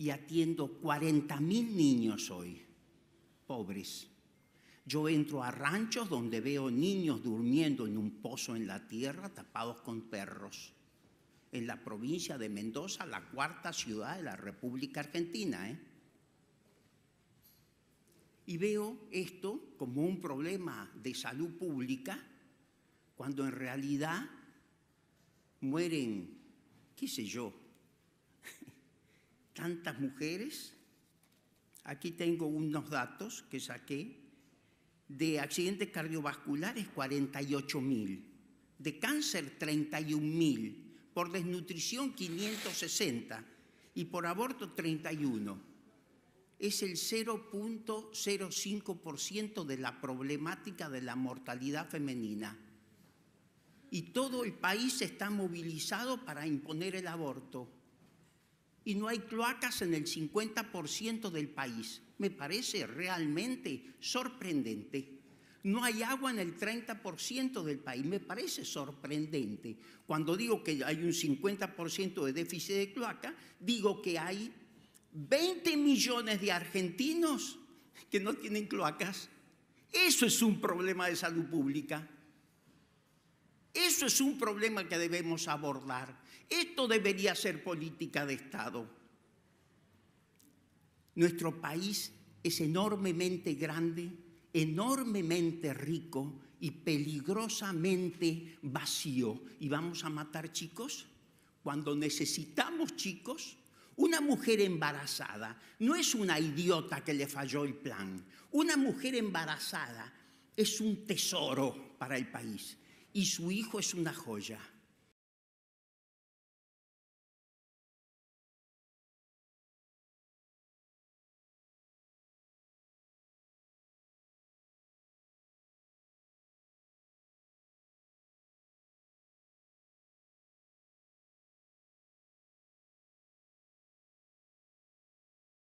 y atiendo 40 mil niños hoy, pobres. Yo entro a ranchos donde veo niños durmiendo en un pozo en la tierra tapados con perros. En la provincia de Mendoza, la cuarta ciudad de la República Argentina. ¿eh? Y veo esto como un problema de salud pública cuando en realidad mueren, qué sé yo, tantas mujeres. Aquí tengo unos datos que saqué. De accidentes cardiovasculares, 48 mil. De cáncer, 31 mil. Por desnutrición, 560. Y por aborto, 31 es el 0.05% de la problemática de la mortalidad femenina. Y todo el país está movilizado para imponer el aborto y no hay cloacas en el 50% del país. Me parece realmente sorprendente. No hay agua en el 30% del país. Me parece sorprendente. Cuando digo que hay un 50% de déficit de cloaca, digo que hay 20 millones de argentinos que no tienen cloacas. Eso es un problema de salud pública. Eso es un problema que debemos abordar. Esto debería ser política de Estado. Nuestro país es enormemente grande, enormemente rico y peligrosamente vacío. ¿Y vamos a matar chicos? Cuando necesitamos chicos, una mujer embarazada no es una idiota que le falló el plan. Una mujer embarazada es un tesoro para el país y su hijo es una joya.